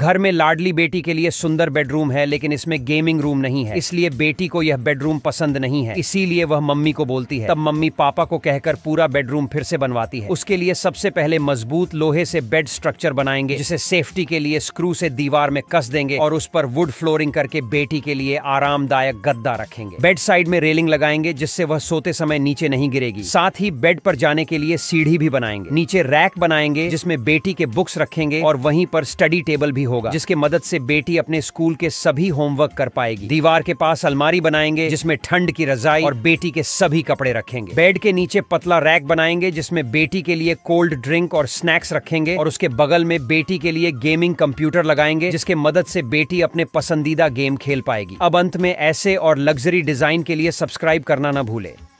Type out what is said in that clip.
घर में लाडली बेटी के लिए सुंदर बेडरूम है लेकिन इसमें गेमिंग रूम नहीं है इसलिए बेटी को यह बेडरूम पसंद नहीं है इसीलिए वह मम्मी को बोलती है तब मम्मी पापा को कहकर पूरा बेडरूम फिर से बनवाती है उसके लिए सबसे पहले मजबूत लोहे से बेड स्ट्रक्चर बनाएंगे जिसे सेफ्टी के लिए स्क्रू से दीवार में कस देंगे और उस पर वुड फ्लोरिंग करके बेटी के लिए आरामदायक गद्दा रखेंगे बेड साइड में रेलिंग लगाएंगे जिससे वह सोते समय नीचे नहीं गिरेगी साथ ही बेड पर जाने के लिए सीढ़ी भी बनाएंगे नीचे रैक बनाएंगे जिसमें बेटी के बुक्स रखेंगे और वहीं पर स्टडी टेबल भी भी होगा जिसके मदद से बेटी अपने स्कूल के सभी होमवर्क कर पाएगी दीवार के पास अलमारी बनाएंगे जिसमें ठंड की रजाई और बेटी के सभी कपड़े रखेंगे बेड के नीचे पतला रैक बनाएंगे जिसमें बेटी के लिए कोल्ड ड्रिंक और स्नैक्स रखेंगे और उसके बगल में बेटी के लिए गेमिंग कंप्यूटर लगाएंगे जिसके मदद से बेटी अपने पसंदीदा गेम खेल पाएगी अब अंत में ऐसे और लग्जरी डिजाइन के लिए सब्सक्राइब करना ना भूले